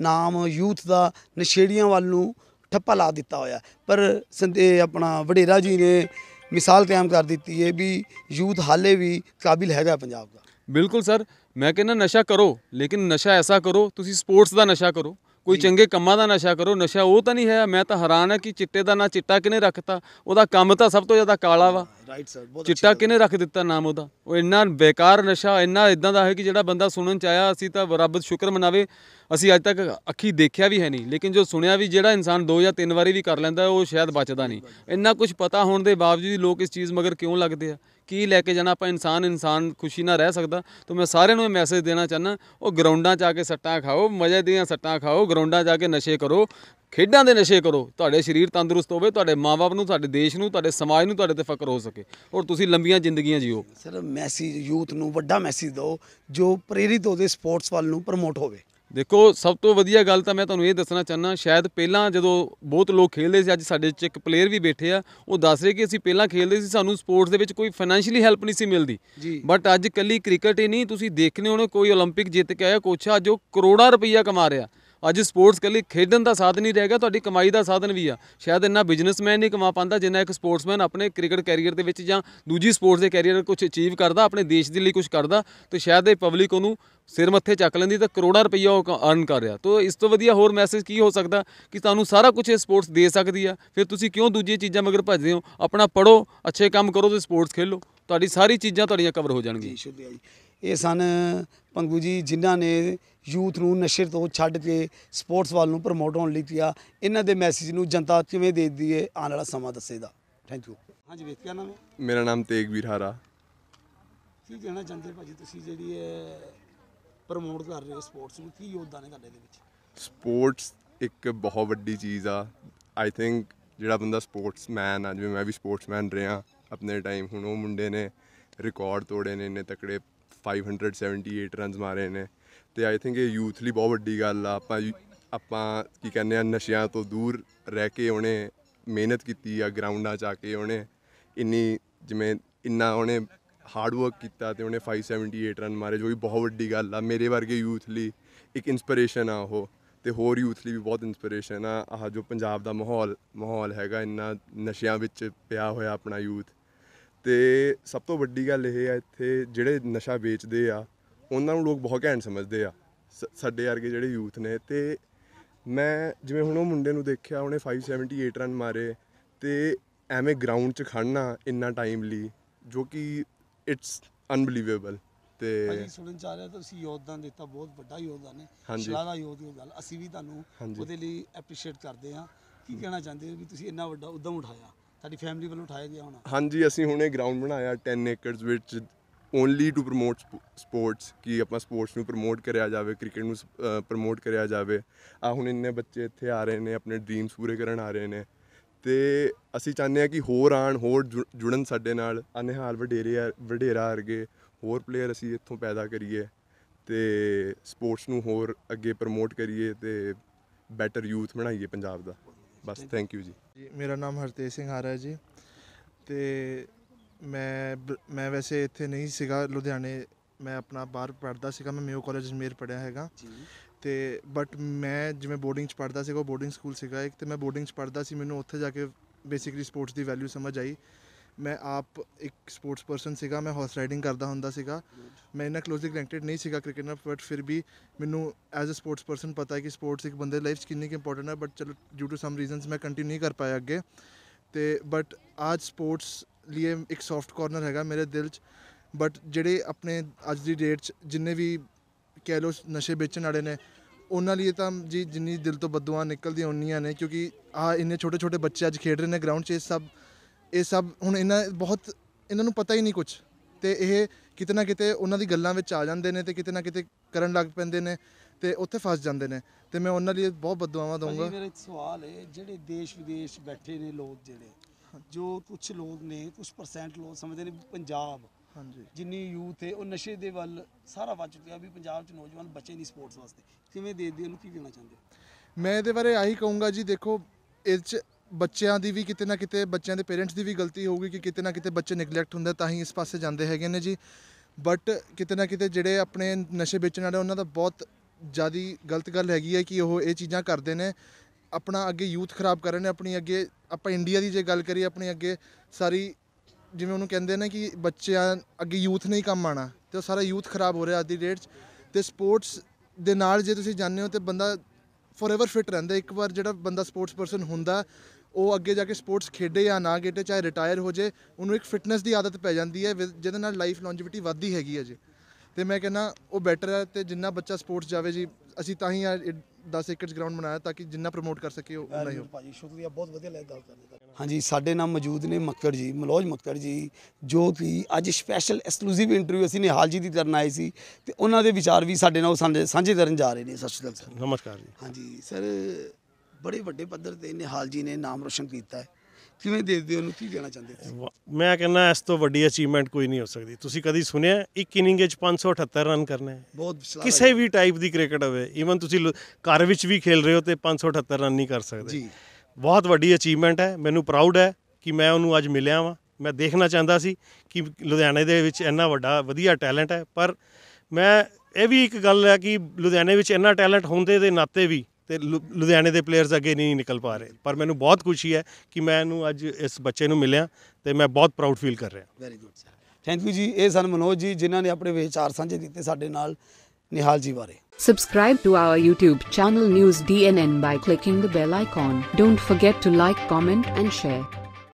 ਨਾਮ ਯੂਥ ਦਾ ਨਸ਼ੇੜੀਆਂ ਵੱਲ ਨੂੰ ਠੱਪਾ ਲਾ ਦਿੱਤਾ ਹੋਇਆ ਪਰ ਸੰਦੇ ਆਪਣਾ ਵਡੇਰਾ ਜੀ ਨੇ ਮਿਸਾਲ ਕਾਇਮ ਕਰ ਦਿੱਤੀ ਹੈ ਵੀ ਯੂਥ ਹਾਲੇ ਵੀ ਕਾਬਿਲ ਹੈਗਾ ਪੰਜਾਬ ਦਾ ਬਿਲਕੁਲ ਸਰ ਮੈਂ ਕਹਿੰਦਾ ਨਸ਼ਾ ਕਰੋ ਲੇਕਿਨ ਨਸ਼ਾ ਐਸਾ ਕਰੋ ਤੁਸੀਂ ਸਪੋਰਟਸ ਦਾ ਨਸ਼ਾ ਕਰੋ ਕੋਈ ਚੰਗੇ ਕੰਮਾਂ ਦਾ ਨਸ਼ਾ ਕਰੋ ਨਸ਼ਾ ਉਹ ਤਾਂ ਨਹੀਂ ਹੈ ਮੈਂ ਤਾਂ ਹੈਰਾਨ ਹਾਂ ਕਿ ਚਿੱਟੇ ਦਾ ਨਾਂ ਚਿੱਟਾ ਕਿਨੇ ਰੱਖਤਾ ਉਹਦਾ ਕੰਮ ਤਾਂ ਸਭ ਤੋਂ ਜ਼ਿਆਦਾ ਕਾਲਾ ਵਾ ਰਾਈਟ ਸਰ ਬਹੁਤ ਚਿੱਟਾ ਕਿਨੇ ਰੱਖ ਦਿੱਤਾ ਨਾਮ ਉਹਦਾ ਉਹ ਇੰਨਾ ਬੇਕਾਰ ਨਸ਼ਾ ਇੰਨਾ ਇਦਾਂ ਦਾ ਹੈ ਕਿ ਜਿਹੜਾ ਬੰਦਾ ਸੁਣਨ ਚ ਆਇਆ ਅਸੀਂ ਤਾਂ ਰੱਬ ਸ਼ੁਕਰ ਮਨਾਵੇ ਅਸੀਂ ਅੱਜ ਤੱਕ ਅੱਖੀ ਦੇਖਿਆ ਵੀ ਹੈ ਨਹੀਂ ਲੇਕਿਨ ਜੋ ਸੁਣਿਆ ਵੀ ਜਿਹੜਾ ਇਨਸਾਨ ਦੋ ਜਾਂ ਤਿੰਨ ਵਾਰੀ ਵੀ ਕਰ ਲੈਂਦਾ ਉਹ ਸ਼ਾਇਦ ਬਚਦਾ ਨਹੀਂ ਇੰਨਾ ਕੁਝ ਪਤਾ ਹੋਣ ਦੇ ਬਾਵਜੂਦ ਲੋਕ ਇਸ ਚੀਜ਼ ਮਗਰ ਕਿਉਂ ਲੱਗਦੇ ਆ ਕੀ ਲੈ ਕੇ ਜਾਣਾ ਆਪਾਂ ਇਨਸਾਨ ਇਨਸਾਨ ਖੁਸ਼ੀ ਨਾਲ ਰਹਿ ਸਕਦਾ ਤਾਂ ਮੈਂ ਸਾਰਿਆਂ ਨੂੰ ਇਹ ਮੈਸੇਜ ਦੇਣਾ ਚਾਹਨਾ ਉਹ ਗਰਾਊਂਡਾਂ 'ਚ ਆ ਕੇ ਸੱਟਾਂ ਖਾਓ ਮਜ਼ੇ ਦੀਆਂ ਸੱਟਾਂ ਖਾਓ ਗਰਾਊਂਡਾਂ 'ਚ ਆ ਕੇ ਨਸ਼ੇ ਕਰੋ ਖੇਡਾਂ ਦੇ ਨਸ਼ੇ ਕਰੋ ਤੁਹਾਡੇ ਸਰੀਰ ਤੰਦਰੁਸਤ ਹੋਵੇ ਤੁਹਾਡੇ ਮਾਪੇ ਨੂੰ ਤੁਹਾਡੇ ਦੇਸ਼ ਨੂੰ ਤੁਹਾਡੇ ਸਮਾਜ ਨੂੰ ਤੁਹਾਡੇ ਤੇ ਫਕਰ ਹੋ ਸਕੇ ਔਰ ਤੁਸੀਂ ਲੰਬੀਆਂ ਜ਼ਿੰਦਗੀਆਂ ਜਿਓ ਸਰ ਮੈਸੇਜ ਯੂਥ ਨੂੰ ਵੱਡਾ ਮੈਸੇਜ ਦਿਓ ਜੋ ਪ੍ਰੇਰਿਤ ਹੋਵੇ ਸਪੋਰਟਸ ਵੱਲ ਨੂੰ ਪ੍ਰਮੋਟ ਹੋਵੇ ਦੇਖੋ ਸਭ ਤੋਂ ਵਧੀਆ ਗੱਲ ਤਾਂ ਮੈਂ ਤੁਹਾਨੂੰ ਇਹ ਦੱਸਣਾ ਚਾਹਨਾ ਸ਼ਾਇਦ ਪਹਿਲਾਂ ਜਦੋਂ ਬਹੁਤ ਲੋਕ ਖੇਡਦੇ ਸੀ ਅੱਜ ਸਾਡੇ ਚ ਇੱਕ ਪਲੇਅਰ ਵੀ ਬੈਠੇ ਆ ਉਹ ਦੱਸ ਰਹੇ ਕਿ ਅਸੀਂ ਪਹਿਲਾਂ ਖੇਡਦੇ ਸੀ ਸਾਨੂੰ ਸਪੋਰਟਸ ਦੇ ਵਿੱਚ ਕੋਈ ਫਾਈਨੈਂਸ਼ੀਅਲੀ ਹੈਲਪ ਨਹੀਂ ਸੀ ਮਿਲਦੀ ਬਟ ਅੱਜ ਕੱਲੀ ਕ੍ਰਿਕਟ ਹੀ ਨਹੀਂ ਤੁਸੀਂ ਦੇਖਨੇ ਹੋਣੇ ਕੋਈ 올림픽 ਜਿੱਤ ਕੇ ਆਇਆ ਕੋਚ ਆ ਜੋ ਕਰੋੜਾ ਰੁਪਈਆ ਕਮਾ ਰਿਹਾ ਅੱਜ ਸਪੋਰਟਸ ਕੱਲੀ ਖੇਡਣ ਦਾ ਸਾਧਨ ਨਹੀਂ ਰਹਿ ਗਿਆ ਤੁਹਾਡੀ ਕਮਾਈ ਦਾ ਸਾਧਨ ਵੀ ਆ ਸ਼ਾਇਦ ਇੰਨਾ ਬਿਜ਼ਨਸਮੈਨ ਨਹੀਂ ਕਮਾ ਪਾਉਂਦਾ ਜਿੰਨਾ ਇੱਕ ਸਪੋਰਟਸਮੈਨ ਆਪਣੇ ਕ੍ਰਿਕਟ ਕੈਰੀਅਰ ਦੇ ਵਿੱਚ ਜਾਂ ਦੂਜੀ ਸਪੋਰਟਸ ਦੇ ਕੈਰੀਅਰ ਕੁਝ ਅਚੀਵ ਕਰਦਾ ਆਪਣੇ ਦੇਸ਼ ਦੇ ਲਈ ਕੁਝ ਕਰਦਾ ਤੇ ਸ਼ਾਇਦ ਇਹ ਪਬਲਿਕ ਉਹਨੂੰ ਸਿਰ ਮੱਥੇ ਚੱਕ ਲੈਂਦੀ ਤਾਂ ਕਰੋੜਾਂ ਰੁਪਈਆ ਉਹ ਅਰਨ ਕਰ ਰਿਹਾ ਤੋਂ ਇਸ ਤੋਂ ਵਧੀਆ ਹੋਰ ਮੈਸੇਜ ਕੀ ਹੋ ਸਕਦਾ ਕਿ ਤੁਹਾਨੂੰ ਸਾਰਾ ਕੁਝ ਇਹ ਸਪੋਰਟਸ ਦੇ ਸਕਦੀ ਆ ਫਿਰ ਤੁਸੀਂ ਕਿਉਂ ਦੂਜੀਆਂ ਚੀਜ਼ਾਂ ਮਗਰ ਭੱਜਦੇ ਹੋ ਆਪਣਾ ਪੜੋ ਅੱਛੇ ਕੰਮ ਕਰੋ ਤੇ ਸਪੋਰਟਸ ਖੇਲੋ ਤੁਹਾਡੀ ਸਾਰੀ ਚੀਜ਼ਾਂ ਤੁਹਾਡੀਆਂ ਕਵਰ ਹੋ ਜਾਣਗੀਆਂ ਇਹ ਸਨ ਪੰਗੂ ਜੀ ਜਿਨ੍ਹਾਂ ਨੇ ਯੂਥ ਨੂੰ ਨਸ਼ੇ ਤੋਂ ਛੱਡ ਕੇ ਸਪੋਰਟਸ ਵੱਲ ਨੂੰ ਪ੍ਰਮੋਟ ਹੋਣ ਲਈ ਕਿਹਾ ਇਹਨਾਂ ਦੇ ਮੈਸੇਜ ਨੂੰ ਜਨਤਾ ਕਿਵੇਂ ਦੇ ਹੈ ਆਉਣ ਵਾਲਾ ਸਮਾਂ ਦੱਸੇਗਾ ਥੈਂਕ ਯੂ ਹਾਂਜੀ ਵੀਰ ਕੀ ਨਾਮ ਹੈ ਮੇਰਾ ਨਾਮ ਤੇਗਵੀਰ ਹਾਰਾ ਕੀ ਕਹਿਣਾ ਚਾਹੁੰਦੇ ਭਾਜੀ ਤੁਸੀਂ ਜਿਹੜੀ ਹੈ ਪ੍ਰਮੋਟ ਕਰ ਰਹੇ ਹੋ ਸਪੋਰਟਸ ਨੂੰ ਕੀ ਯੋਗਦਾਨ ਹੈ ਤੁਹਾਡੇ ਦੇ ਵਿੱਚ ਸਪੋਰਟਸ ਇੱਕ ਬਹੁਤ ਵੱਡੀ ਚੀਜ਼ ਆ ਆਈ ਥਿੰਕ ਜਿਹੜਾ ਬੰਦਾ ਸਪੋਰਟਸਮੈਨ ਆ ਜਿਵੇਂ ਮੈਂ ਵੀ ਸਪੋਰਟਸਮੈਨ ਰਿਹਾ ਆਪਣੇ ਟਾਈਮ ਹੁਣ ਉਹ ਮੁੰਡੇ ਨੇ ਰਿਕਾਰਡ ਤੋੜੇ ਨੇ ਇੰਨੇ ਤਕੜੇ 578 ਰਨਸ ਮਾਰੇ ਨੇ ਤੇ ਆਈ ਥਿੰਕ ਇਹ ਯੂਥ ਲਈ ਬਹੁਤ ਵੱਡੀ ਗੱਲ ਆ ਆਪਾਂ ਆਪਾਂ ਕੀ ਕਹਿੰਦੇ ਆ ਨਸ਼ਿਆਂ ਤੋਂ ਦੂਰ ਰਹਿ ਕੇ ਉਹਨੇ ਮਿਹਨਤ ਕੀਤੀ ਆ ਗਰਾਊਂਡਾਂ 'ਚ ਆ ਕੇ ਉਹਨੇ ਇੰਨੀ ਜਿਵੇਂ ਇੰਨਾ ਉਹਨੇ ਹਾਰਡ ਵਰਕ ਕੀਤਾ ਤੇ ਉਹਨੇ 578 ਰਨ ਮਾਰੇ ਜੋ ਵੀ ਬਹੁਤ ਵੱਡੀ ਗੱਲ ਆ ਮੇਰੇ ਵਰਗੇ ਯੂਥ ਲਈ ਇੱਕ ਇਨਸਪੀਰੇਸ਼ਨ ਆ ਉਹ ਤੇ ਹੋਰ ਯੂਥ ਲਈ ਵੀ ਬਹੁਤ ਇਨਸਪੀਰੇਸ਼ਨ ਆ ਆਹ ਜੋ ਪੰਜਾਬ ਦਾ ਮਾਹੌਲ ਮਾਹੌਲ ਹੈਗਾ ਇੰਨਾ ਨਸ਼ਿਆਂ ਵਿੱਚ ਪਿਆ ਹੋਇਆ ਆਪਣਾ ਯੂਥ ਤੇ ਸਭ ਤੋਂ ਵੱਡੀ ਗੱਲ ਇਹ ਆ ਇੱਥੇ ਜਿਹੜੇ ਨਸ਼ਾ ਵੇਚਦੇ ਆ ਉਹਨਾਂ ਨੂੰ ਲੋਕ ਬਹੁਤ ਘੈਂਟ ਸਮਝਦੇ ਆ ਸਾਡੇ ਵਰਗੇ ਜਿਹੜੇ ਯੂਥ ਨੇ ਤੇ ਮੈਂ ਜਿਵੇਂ ਹੁਣ ਉਹ ਮੁੰਡੇ ਨੂੰ ਦੇਖਿਆ ਉਹਨੇ 578 ਰਨ ਮਾਰੇ ਤੇ ਐਵੇਂ ਗਰਾਊਂਡ 'ਚ ਖੜਨਾ ਇੰਨਾ ਟਾਈਮ ਲਈ ਜੋ ਕਿ ਇਟਸ ਅਨਬਲੀਵੇਬਲ ਤੇ ਅਸੀਂ ਸੁਣਨ ਚਾਹ ਆ ਤਾਂ ਤੁਸੀਂ ਯੋਗਦਾਨ ਦਿੱਤਾ ਬਹੁਤ ਵੱਡਾ ਯੋਗਦਾਨ ਹੈ ਹਾਂਜੀ। ਸ਼ਲਾਘਾ ਯੋਗ ਦੀ ਗੱਲ ਅਸੀਂ ਵੀ ਤੁਹਾਨੂੰ ਉਹਦੇ ਲਈ ਐਪਰੀਸ਼ੀਏਟ ਕਰਦੇ ਆ ਕੀ ਕਹਿਣਾ ਚਾਹੁੰਦੇ ਹੋ ਵੀ ਤੁਸੀਂ ਇੰਨਾ ਵੱਡਾ ਉਦਮ ਉਠਾਇਆ ਤੁਹਾਡੀ ਫੈਮਿਲੀ ਵੱਲੋਂ ਉਠਾਇਆ ਗਿਆ ਹੋਣਾ ਹਾਂਜੀ ਅਸੀਂ ਹੁਣੇ ਗਰਾਊਂਡ ਬਣਾਇਆ 10 ਏਕੜਸ ਵਿੱਚ ਓਨਲੀ ਟੂ ਪ੍ਰਮੋਟ ਸਪੋਰਟਸ ਕਿ ਆਪਾਂ ਸਪੋਰਟਸ ਨੂੰ ਪ੍ਰਮੋਟ ਕਰਿਆ ਜਾਵੇ ਕ੍ਰਿਕਟ ਨੂੰ ਪ੍ਰਮੋਟ ਕਰਿਆ ਜਾਵੇ ਆ ਹੁਣ ਇੰਨੇ ਬੱਚੇ ਇੱਥੇ ਆ ਰਹੇ ਨੇ ਆਪਣੇ ਡ੍ਰੀਮਸ ਪੂਰੇ ਕਰਨ ਆ ਰਹੇ ਨੇ ਤੇ ਅਸੀਂ ਚਾਹੁੰਦੇ ਆ ਕਿ ਹੋਰ ਆਣ ਹੋਰ ਜੁੜਨ ਸਾਡੇ ਨਾਲ ਅਨਿਹਾਲ ਵਡੇਰੇ ਵਡੇਰਾ ਵਰਗੇ ਹੋਰ ਪਲੇਅਰ ਅਸੀਂ ਇੱਥੋਂ ਪੈਦਾ ਕਰੀਏ ਤੇ ਸਪੋਰਟਸ ਨੂੰ ਹੋਰ ਅੱਗੇ ਪ੍ਰਮੋਟ ਕਰੀਏ ਤੇ ਬੈਟਰ ਯੂਥ ਬਣਾਈਏ ਪੰਜਾਬ ਦਾ ਬਸ ਥੈਂਕ ਯੂ ਜੀ ਮੇਰਾ ਨਾਮ ਹਰਤੇਜ ਸਿੰਘ ਹਾਰਾ ਹੈ ਜੀ ਤੇ ਮੈਂ ਮੈਂ ਵੈਸੇ ਇੱਥੇ ਨਹੀਂ ਸੀਗਾ ਲੁਧਿਆਣੇ ਮੈਂ ਆਪਣਾ ਬਾਹਰ ਪੜਦਾ ਸੀਗਾ ਮੈਂ ਮਿਓ ਕਾਲਜ ਜਮੇਰ ਪੜਿਆ ਹੈਗਾ ਤੇ ਬਟ ਮੈਂ ਜਿਵੇਂ ਬੋਰਡਿੰਗ ਚ ਪੜਦਾ ਸੀਗਾ ਬੋਰਡਿੰਗ ਸਕੂਲ ਸੀਗਾ ਇੱਕ ਤੇ ਮੈਂ ਬੋਰਡਿੰਗ ਚ ਪੜਦਾ ਸੀ ਮੈਨੂੰ ਉੱਥੇ ਜਾ ਕੇ ਬੇਸਿਕਲੀ ਸਪੋਰਟਸ ਦੀ ਵੈਲਿਊ ਸਮਝ ਆਈ ਮੈਂ ਆਪ ਇੱਕ ਸਪੋਰਟਸ ਪਰਸਨ ਸੀਗਾ ਮੈਂ ਹਾਰਸ ਰਾਈਡਿੰਗ ਕਰਦਾ ਹੁੰਦਾ ਸੀਗਾ ਮੈਂ ਇਨਾ ਕਲੋਜ਼ਲੀ ਕਨੈਕਟਡ ਨਹੀਂ ਸੀਗਾ ਕ੍ਰਿਕਟ ਨਾਲ ਬਟ ਫਿਰ ਵੀ ਮੈਨੂੰ ਐਜ਼ ਅ ਸਪੋਰਟਸ ਪਰਸਨ ਪਤਾ ਹੈ ਕਿ ਸਪੋਰਟਸ ਇੱਕ ਬੰਦੇ ਲਾਈਫ 'ਚ ਕਿੰਨੀ ਇੰਪੋਰਟੈਂਟ ਹੈ ਬਟ ਚਲੋ ਡਿਊ ਟੂ ਸਮ ਰੀਜ਼ਨਸ ਮੈਂ ਕੰਟੀਨਿਊ ਨਹੀਂ ਕਰ ਪਾਇਆ ਅੱਗੇ ਤੇ ਬਟ ਅੱਜ ਸਪੋਰਟਸ ਲਈ ਇੱਕ ਸੌਫਟ ਕਾਰਨਰ ਹੈਗਾ ਮੇਰੇ ਦਿਲ 'ਚ ਬਟ ਜਿਹੜੇ ਆਪਣੇ ਅੱਜ ਦੀ ਡੇਟ 'ਚ ਜਿੰਨੇ ਵੀ ਕਹਿ ਲੋ ਨਸ਼ੇ ਵੇਚਣ ਵਾਲੇ ਨੇ ਉਹਨਾਂ ਲਈ ਤਾਂ ਜੀ ਜਿੰਨੀ ਦਿਲ ਤੋਂ ਬਦਦੁਆ ਨਿਕਲਦੀਆਂ ਹੁੰਨੀਆਂ ਨੇ ਕਿਉਂਕਿ ਆ ਇੰਨੇ ਛੋਟੇ ਛੋਟੇ ਬੱਚੇ ਅੱਜ ਖੇਡ ਰਹੇ ਨੇ ਗਰਾਊਂਡ 'ਚ ਇਹ ਸਭ ਇਹ ਸਭ ਹੁਣ ਇਹਨਾਂ ਬਹੁਤ ਇਹਨਾਂ ਨੂੰ ਪਤਾ ਹੀ ਨਹੀਂ ਕੁਝ ਤੇ ਇਹ ਕਿਤੇ ਨਾ ਕਿਤੇ ਉਹਨਾਂ ਦੀ ਗੱਲਾਂ ਵਿੱਚ ਆ ਜਾਂਦੇ ਨੇ ਤੇ ਕਿਤੇ ਨਾ ਕਿਤੇ ਕਰਨ ਲੱਗ ਪੈਂਦੇ ਨੇ ਤੇ ਉੱਥੇ ਫਸ ਜਾਂਦੇ ਨੇ ਤੇ ਮੈਂ ਉਹਨਾਂ ਲਈ ਬਹੁਤ ਬਦਦੁਆਵਾਂ ਦਊਂਗਾ ਮੇਰੇ ਇੱਕ ਸਵਾਲ ਹੈ ਜਿਹੜੇ ਦੇਸ਼ ਵਿਦੇਸ਼ ਬੈਠੇ ਨੇ ਲੋਕ ਜਿਹੜੇ ਜੋ ਕੁਝ ਲੋਕ ਨੇ ਕੁਝ ਪਰਸੈਂਟ ਲੋਕ ਸਮਝਦੇ ਨੇ ਪੰਜਾਬ ਹਾਂਜੀ ਜਿੰਨੀ ਯੂਥ ਹੈ ਉਹ ਨਸ਼ੇ ਦੇ ਵੱਲ ਸਾਰਾ ਵੱਜ ਚੁੱਕਿਆ ਵੀ ਪੰਜਾਬ 'ਚ ਨੌਜਵਾਨ ਬੱਚੇ ਨਹੀਂ ਸਪੋਰਟਸ ਵਾਸਤੇ ਕਿਵੇਂ ਦੇ ਦੇ ਉਹਨੂੰ ਕੀ ਦੇਣਾ ਚਾਹੁੰਦੇ ਮੈਂ ਇਹਦੇ ਬਾਰੇ ਆਹੀ ਕਹੂੰਗਾ ਜੀ ਦੇਖੋ ਇਹ 'ਚ ਬੱਚਿਆਂ ਦੀ ਵੀ ਕਿਤੇ ਨਾ ਕਿਤੇ ਬੱਚਿਆਂ ਦੇ ਪੇਰੈਂਟਸ ਦੀ ਵੀ ਗਲਤੀ ਹੋਊਗੀ ਕਿ ਕਿਤੇ ਨਾ ਕਿਤੇ ਬੱਚੇ ਨੈਗਲੈਕਟ ਹੁੰਦੇ ਤਾਂ ਹੀ ਇਸ ਪਾਸੇ ਜਾਂਦੇ ਹੈਗੇ ਨੇ ਜੀ ਬਟ ਕਿਤੇ ਨਾ ਕਿਤੇ ਜਿਹੜੇ ਆਪਣੇ ਨਸ਼ੇ ਵੇਚਣ ਵਾਲੇ ਉਹਨਾਂ ਦਾ ਬਹੁਤ ਜਿਆਦੀ ਗਲਤ ਗੱਲ ਹੈਗੀ ਹੈ ਕਿ ਉਹ ਇਹ ਚੀਜ਼ਾਂ ਕਰਦੇ ਨੇ ਆਪਣਾ ਅੱਗੇ ਯੂਥ ਖਰਾਬ ਕਰ ਰਹੇ ਨੇ ਆਪਣੀ ਅੱਗੇ ਆਪਾਂ ਇੰਡੀਆ ਦੀ ਜੇ ਗੱਲ ਕਰੀਏ ਆਪਣੀ ਅੱਗੇ ਸਾਰੀ ਜਿਵੇਂ ਉਹਨੂੰ ਕਹਿੰਦੇ ਨੇ ਕਿ ਬੱਚਿਆਂ ਅੱਗੇ ਯੂਥ ਨਹੀਂ ਕੰਮ ਆਣਾ ਤੇ ਉਹ ਸਾਰਾ ਯੂਥ ਖਰਾਬ ਹੋ ਰਿਹਾ ਅੱਜ ਦੀ ਡੇਟ 'ਚ ਤੇ ਸਪੋਰਟਸ ਦੇ ਨਾਲ ਜੇ ਤੁਸੀਂ ਜਾਣਦੇ ਹੋ ਤੇ ਬੰਦਾ ਫੋਰਐਵਰ ਫਿਟ ਰਹਿੰਦਾ ਇੱਕ ਵਾਰ ਜਿਹੜਾ ਬੰਦਾ ਸਪੋਰਟਸ ਪਰਸਨ ਹੁੰਦਾ ਉਹ ਅੱਗੇ ਜਾ ਕੇ ਸਪੋਰਟਸ ਖੇਡੇ ਜਾਂ ਨਾ ਖੇਡੇ ਚਾਹੇ ਰਿਟਾਇਰ ਹੋ ਜੇ ਉਹਨੂੰ ਇੱਕ ਫਿਟਨੈਸ ਦੀ ਆਦਤ ਪੈ ਜਾਂਦੀ ਹੈ ਜਿਹਦੇ ਨਾਲ ਲਾਈਫ ਲੌਂਜੀਵਿਟੀ ਵੱਧਦੀ ਹੈਗੀ ਹੈ ਜੀ ਤੇ ਮੈਂ ਕਹਿੰਦਾ ਉਹ ਬੈਟਰ ਹੈ ਤੇ ਜਿੰਨਾ ਬੱਚਾ ਸਪੋਰਟਸ ਜਾਵੇ ਜੀ ਅਸੀਂ ਤਾਂ ਹੀ 10 ਏਕੜ ਗਰਾਊਂਡ ਬਣਾਇਆ ਤਾਂ ਕਿ ਜਿੰਨਾ ਪ੍ਰਮੋਟ ਕਰ ਸਕੀਏ ਉਹ ਨਹੀਂ ਹੋ ਭਾਜੀ ਸ਼ੁਕਰੀਆ ਬਹੁਤ ਵਧੀਆ ਲੱਗਾ ਗੱਲ ਕਰਨੀ ਦਾ ਹਾਂਜੀ ਸਾਡੇ ਨਾਲ ਮੌਜੂਦ ਨੇ ਮੱਕੜ ਜੀ ਮਲੋਜ ਮੱਕੜ ਜੀ ਜੋ ਕਿ ਅੱਜ ਸਪੈਸ਼ਲ ਐਕਸਕਲੂਸਿਵ ਇੰਟਰਵਿਊ ਅਸੀਂ ਨਿਹਾਲ ਜੀ ਦੀ ਕਰਨ ਆਏ ਸੀ ਤੇ ਉਹਨਾਂ ਦੇ ਵਿਚਾਰ ਵੀ ਸਾਡੇ ਨਾਲ ਸਾਂਝੇ ਸਾਂਝੇ ਕਰਨ ਜਾ ਰਹੇ ਨੇ ਸਤਿ ਸ਼੍ਰੀ ਅਕਾਲ ਸਰ ਨਮਸਕਾਰ ਜੀ ਹਾਂਜੀ ਸਰ ਬੜੇ ਵੱਡੇ ਪੱਧਰ ਤੇ ਨਿਹਾਲ ਜੀ ਨੇ ਨਾਮ ਰੋਸ਼ਨ ਕੀਤਾ ਹੈ ਕਿਵੇਂ ਦੇਖਦੇ ਉਹਨੂੰ ਕੀ ਦੇਣਾ ਚਾਹੁੰਦੇ ਮੈਂ ਕਹਿੰਦਾ ਇਸ ਤੋਂ ਵੱਡੀ ਅਚੀਵਮੈਂਟ ਕੋਈ ਨਹੀਂ ਹੋ ਸਕਦੀ ਤੁਸੀਂ ਕਦੀ ਸੁਣਿਆ ਇੱਕ ਇਨਿੰਗ ਵਿੱਚ 578 ਰਨ ਕਰਨੇ ਬਹੁਤ ਕਿਸੇ ਵੀ ਟਾਈਪ ਦੀ ਕ੍ਰਿਕਟ ਹੋਵੇ ਈਵਨ ਤੁਸੀਂ ਘਰ ਵਿੱਚ ਵੀ ਖੇਲ ਰਹੇ ਹੋ ਤੇ 578 ਰਨ ਨਹੀਂ ਕਰ ਸਕਦੇ ਜੀ ਬਹੁਤ ਵੱਡੀ ਅਚੀਵਮੈਂਟ ਹੈ ਮੈਨੂੰ ਪ੍ਰਾਊਡ ਹੈ ਕਿ ਮੈਂ ਉਹਨੂੰ ਅੱਜ ਮਿਲਿਆ ਵਾਂ ਮੈਂ ਦੇਖਣਾ ਚਾਹੁੰਦਾ ਸੀ ਕਿ ਲੁਧਿਆਣੇ ਦੇ ਵਿੱਚ ਇੰਨਾ ਵੱਡਾ ਵਧੀਆ ਟੈਲੈਂਟ ਹੈ ਪਰ ਮੈਂ ਇਹ ਵੀ ਇੱਕ ਗੱਲ ਹੈ ਕਿ ਲੁਧਿਆਣੇ ਵਿੱਚ ਇੰਨਾ ਟੈਲੈਂਟ ਹੁੰਦੇ ਦੇ ਨਾਤੇ ਵੀ ਤੇ ਲੁਧਿਆਣੇ ਦੇ ਪਲੇਅਰਸ ਅੱਗੇ ਨਹੀਂ ਨਿਕਲ ਪਾ ਰਹੇ ਪਰ ਮੈਨੂੰ ਬਹੁਤ ਖੁਸ਼ੀ ਹੈ ਕਿ ਮੈਂ ਇਹਨੂੰ ਅੱਜ ਇਸ ਬੱਚੇ ਨੂੰ ਮਿਲਿਆ ਤੇ ਮੈਂ ਬਹੁਤ ਪ੍ਰਾਊਡ ਫੀਲ ਕਰ ਰਿਹਾ very good sir thank you ji ਇਹ ਸਨ ਮਨੋਜ ਜੀ ਜਿਨ੍ਹਾਂ ਨੇ ਆਪਣੇ ਵਿਚਾਰ ਸਾਂਝੇ ਕੀਤੇ ਸਾਡੇ ਨਾਲ ਨਿਹਾਲ ਜੀ ਬਾਰੇ subscribe to our YouTube channel news DNN by clicking the bell icon don't forget to like comment and share